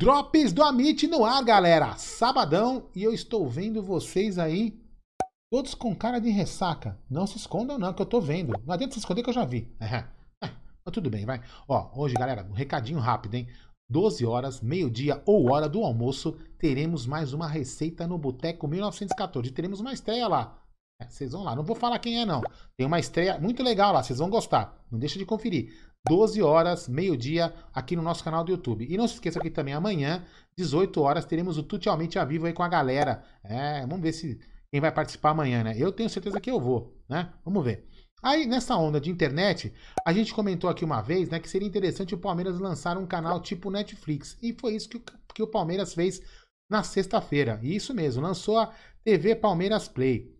Drops do Amit no ar, galera. Sabadão e eu estou vendo vocês aí, todos com cara de ressaca. Não se escondam, não, que eu tô vendo. Não adianta se esconder que eu já vi. É. É. Mas tudo bem, vai. Ó, hoje, galera, um recadinho rápido, hein? 12 horas, meio-dia ou hora do almoço, teremos mais uma receita no Boteco 1914. Teremos uma estreia lá. É, vocês vão lá. Não vou falar quem é, não. Tem uma estreia muito legal lá, vocês vão gostar. Não deixa de conferir. 12 horas, meio-dia, aqui no nosso canal do YouTube. E não se esqueça que também amanhã, 18 horas, teremos o tutorialmente a Vivo aí com a galera. É, vamos ver se quem vai participar amanhã, né? Eu tenho certeza que eu vou, né? Vamos ver. Aí, nessa onda de internet, a gente comentou aqui uma vez, né, que seria interessante o Palmeiras lançar um canal tipo Netflix. E foi isso que o, que o Palmeiras fez na sexta-feira. E isso mesmo, lançou a TV Palmeiras Play.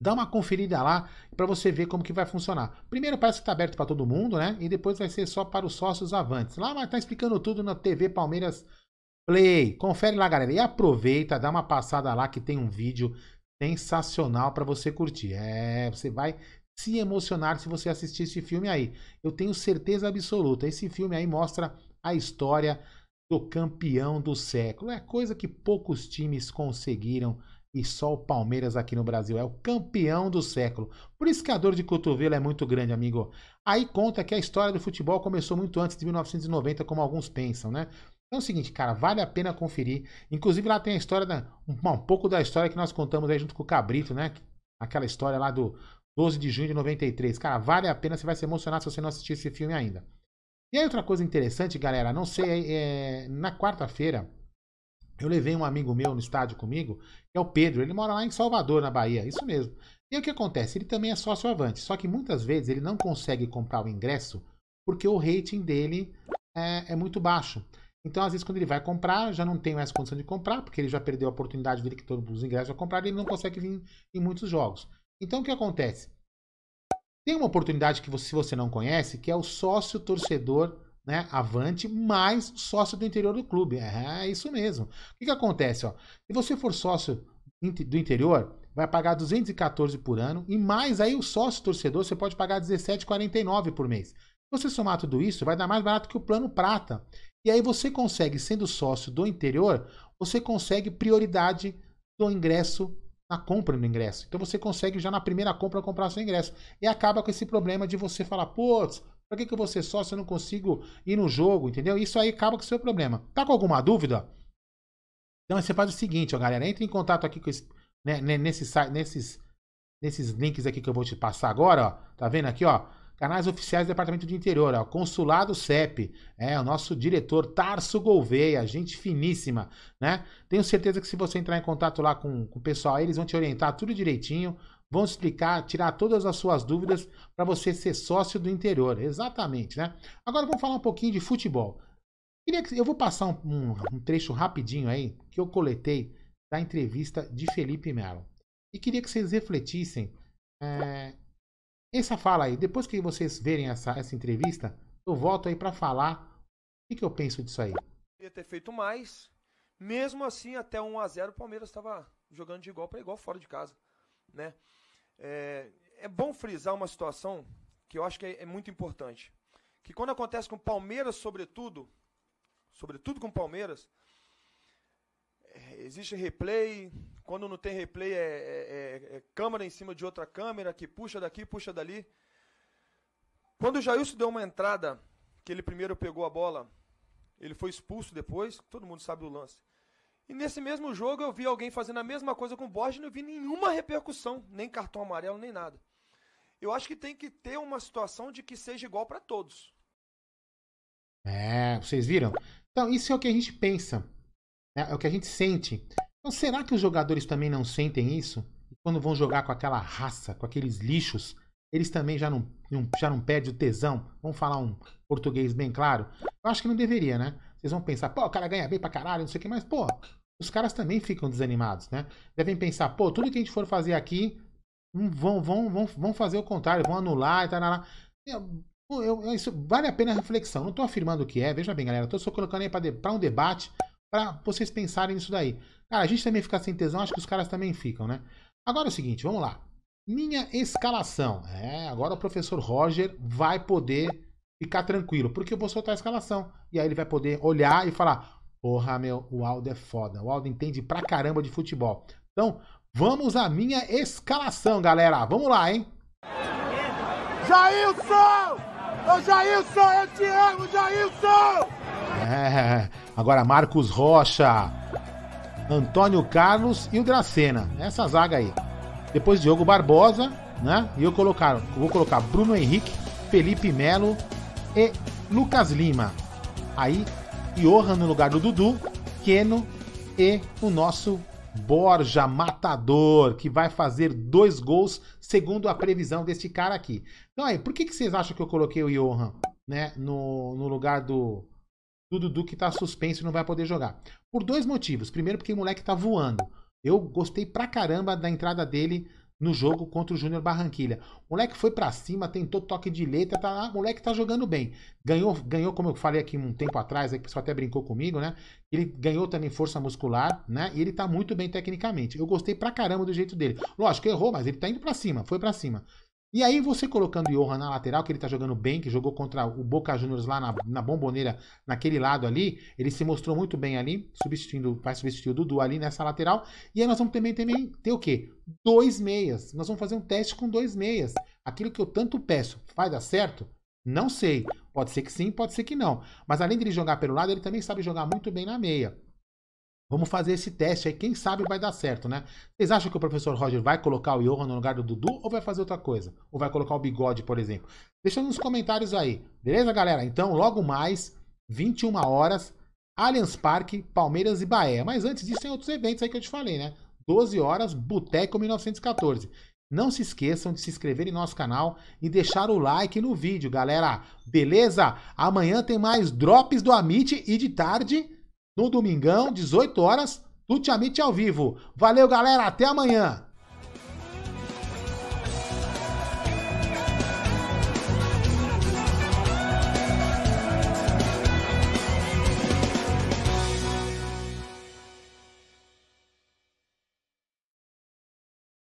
Dá uma conferida lá para você ver como que vai funcionar. Primeiro parece que está aberto para todo mundo, né? E depois vai ser só para os sócios avantes. Lá está explicando tudo na TV Palmeiras Play. Confere lá, galera. E aproveita, dá uma passada lá que tem um vídeo sensacional para você curtir. É, você vai se emocionar se você assistir esse filme aí. Eu tenho certeza absoluta. Esse filme aí mostra a história do campeão do século. É coisa que poucos times conseguiram e só o Palmeiras aqui no Brasil é o campeão do século. Por isso que a dor de cotovelo é muito grande, amigo. Aí conta que a história do futebol começou muito antes de 1990, como alguns pensam, né? Então é o seguinte, cara, vale a pena conferir. Inclusive lá tem a história, da, um, um pouco da história que nós contamos aí junto com o Cabrito, né? Aquela história lá do 12 de junho de 93. Cara, vale a pena, você vai se emocionar se você não assistir esse filme ainda. E aí outra coisa interessante, galera, não sei, é, é na quarta-feira eu levei um amigo meu no estádio comigo, que é o Pedro. Ele mora lá em Salvador, na Bahia. Isso mesmo. E o que acontece? Ele também é sócio avante. Só que muitas vezes ele não consegue comprar o ingresso porque o rating dele é, é muito baixo. Então, às vezes, quando ele vai comprar, já não tem mais condição de comprar, porque ele já perdeu a oportunidade dele que todos os ingressos vão comprar e ele não consegue vir em muitos jogos. Então, o que acontece? Tem uma oportunidade que, você, se você não conhece, que é o sócio torcedor né, Avante mais sócio do interior do clube. É, é isso mesmo. O que, que acontece? Ó? Se você for sócio do interior, vai pagar 214 por ano e mais aí o sócio torcedor você pode pagar 17,49 por mês. Se você somar tudo isso, vai dar mais barato que o plano prata. E aí você consegue, sendo sócio do interior, você consegue prioridade do ingresso na compra do ingresso. Então você consegue já na primeira compra comprar seu ingresso. E acaba com esse problema de você falar, putz, por que, que eu vou ser sócio? Eu não consigo ir no jogo, entendeu? Isso aí acaba com o seu problema. Tá com alguma dúvida? Então você faz o seguinte, ó, galera. Entre em contato aqui com esse, né, né nesse nesses, nesses links aqui que eu vou te passar agora, ó. Tá vendo aqui, ó? Canais oficiais do Departamento de Interior, ó. Consulado CEP, é, o nosso diretor Tarso Gouveia, gente finíssima, né? Tenho certeza que se você entrar em contato lá com, com o pessoal, eles vão te orientar tudo direitinho, vão explicar, tirar todas as suas dúvidas para você ser sócio do interior. Exatamente, né? Agora vamos falar um pouquinho de futebol. Eu vou passar um, um, um trecho rapidinho aí que eu coletei da entrevista de Felipe Melo. E queria que vocês refletissem é, essa fala aí. Depois que vocês verem essa, essa entrevista, eu volto aí para falar o que, que eu penso disso aí. Podia ter feito mais. Mesmo assim, até 1 a 0 o Palmeiras estava jogando de igual para igual fora de casa né? É, é bom frisar uma situação que eu acho que é, é muito importante. Que quando acontece com o Palmeiras, sobretudo, sobretudo com o Palmeiras, é, existe replay, quando não tem replay é é, é, é câmera em cima de outra câmera, que puxa daqui, puxa dali. Quando o Jailson deu uma entrada, que ele primeiro pegou a bola, ele foi expulso depois, todo mundo sabe do lance. E nesse mesmo jogo eu vi alguém fazendo a mesma coisa com o Borges e não vi nenhuma repercussão, nem cartão amarelo, nem nada. Eu acho que tem que ter uma situação de que seja igual para todos. É, vocês viram? Então, isso é o que a gente pensa, é, é o que a gente sente. Então, será que os jogadores também não sentem isso? quando vão jogar com aquela raça, com aqueles lixos, eles também já não, já não perdem o tesão? Vamos falar um português bem claro? Eu acho que não deveria, né? Vocês vão pensar, pô, o cara ganha bem pra caralho, não sei o que, mas, pô, os caras também ficam desanimados, né? Devem pensar, pô, tudo que a gente for fazer aqui, hum, vão, vão, vão, vão fazer o contrário, vão anular e tal. Tá, eu, eu, isso vale a pena a reflexão. Não estou afirmando o que é, veja bem, galera. Estou só colocando aí para um debate, para vocês pensarem nisso daí. Cara, a gente também fica sem tesão, acho que os caras também ficam, né? Agora é o seguinte, vamos lá. Minha escalação. É, agora o professor Roger vai poder ficar tranquilo, porque eu vou soltar a escalação. E aí ele vai poder olhar e falar: Porra, meu, o Aldo é foda. O Aldo entende pra caramba de futebol. Então, vamos à minha escalação, galera. Vamos lá, hein? Jailson! Ô Jailson, eu te amo, Jailson! É, agora Marcos Rocha, Antônio Carlos e o Dracena. Essa zaga aí. Depois Diogo Barbosa, né? E eu colocar, eu vou colocar Bruno Henrique, Felipe Melo, e Lucas Lima. Aí, Johan no lugar do Dudu, Keno e o nosso Borja Matador, que vai fazer dois gols, segundo a previsão deste cara aqui. Então aí, por que, que vocês acham que eu coloquei o Johan né, no, no lugar do, do Dudu que está suspenso e não vai poder jogar? Por dois motivos. Primeiro, porque o moleque está voando. Eu gostei pra caramba da entrada dele no jogo contra o Júnior Barranquilha. O moleque foi para cima, tentou toque de letra, tá, ah, o moleque tá jogando bem. Ganhou, ganhou, como eu falei aqui um tempo atrás, aí o pessoal até brincou comigo, né? Ele ganhou também força muscular, né? E ele tá muito bem tecnicamente. Eu gostei pra caramba do jeito dele. Lógico, errou, mas ele tá indo para cima, foi para cima. E aí você colocando o Johan na lateral, que ele tá jogando bem, que jogou contra o Boca Juniors lá na, na bomboneira, naquele lado ali, ele se mostrou muito bem ali, substituindo, vai substituir o Dudu ali nessa lateral. E aí nós vamos também, também ter o quê? Dois meias. Nós vamos fazer um teste com dois meias. Aquilo que eu tanto peço, vai dar certo? Não sei. Pode ser que sim, pode ser que não. Mas além de ele jogar pelo lado, ele também sabe jogar muito bem na meia. Vamos fazer esse teste aí, quem sabe vai dar certo, né? Vocês acham que o professor Roger vai colocar o Johan no lugar do Dudu ou vai fazer outra coisa? Ou vai colocar o bigode, por exemplo? Deixa nos comentários aí, beleza, galera? Então, logo mais, 21 horas, Allianz Parque, Palmeiras e Bahia. Mas antes disso, tem outros eventos aí que eu te falei, né? 12 horas, Boteco 1914. Não se esqueçam de se inscrever em nosso canal e deixar o like no vídeo, galera. Beleza? Amanhã tem mais drops do Amit e de tarde no domingão, 18 horas, Tuti Amit ao vivo. Valeu, galera, até amanhã.